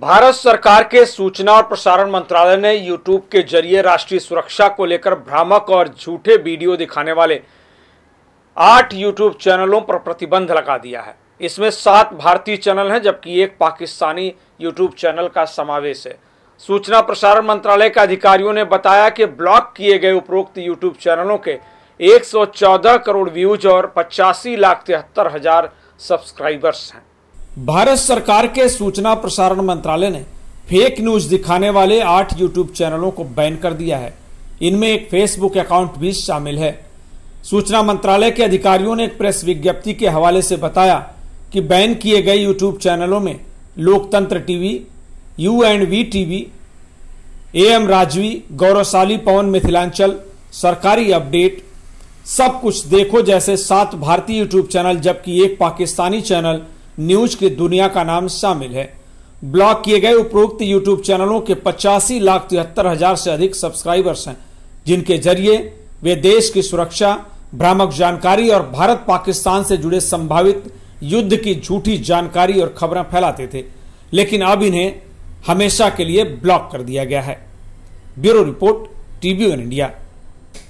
भारत सरकार के सूचना और प्रसारण मंत्रालय ने यूट्यूब के जरिए राष्ट्रीय सुरक्षा को लेकर भ्रामक और झूठे वीडियो दिखाने वाले आठ यूट्यूब चैनलों पर प्रतिबंध लगा दिया है इसमें सात भारतीय चैनल हैं जबकि एक पाकिस्तानी यूट्यूब चैनल का समावेश है सूचना प्रसारण मंत्रालय के अधिकारियों ने बताया कि ब्लॉक किए गए उपरोक्त यूट्यूब चैनलों के एक करोड़ व्यूज और पचासी लाख तिहत्तर हजार सब्सक्राइबर्स हैं भारत सरकार के सूचना प्रसारण मंत्रालय ने फेक न्यूज दिखाने वाले आठ यूट्यूब चैनलों को बैन कर दिया है इनमें एक फेसबुक अकाउंट भी शामिल है सूचना मंत्रालय के अधिकारियों ने एक प्रेस विज्ञप्ति के हवाले से बताया कि बैन किए गए यूट्यूब चैनलों में Loktantra TV U and V TV A M Rajvi गौरवशाली पवन मिथिलांचल सरकारी अपडेट सब कुछ देखो जैसे सात भारतीय यूट्यूब चैनल जबकि एक पाकिस्तानी चैनल न्यूज की दुनिया का नाम शामिल है ब्लॉक किए गए उपरोक्त यूट्यूब चैनलों के पचासी लाख तिहत्तर हजार से अधिक सब्सक्राइबर्स हैं जिनके जरिए वे देश की सुरक्षा भ्रामक जानकारी और भारत पाकिस्तान से जुड़े संभावित युद्ध की झूठी जानकारी और खबरें फैलाते थे लेकिन अब इन्हें हमेशा के लिए ब्लॉक कर दिया गया है ब्यूरो रिपोर्ट टीवी इंडिया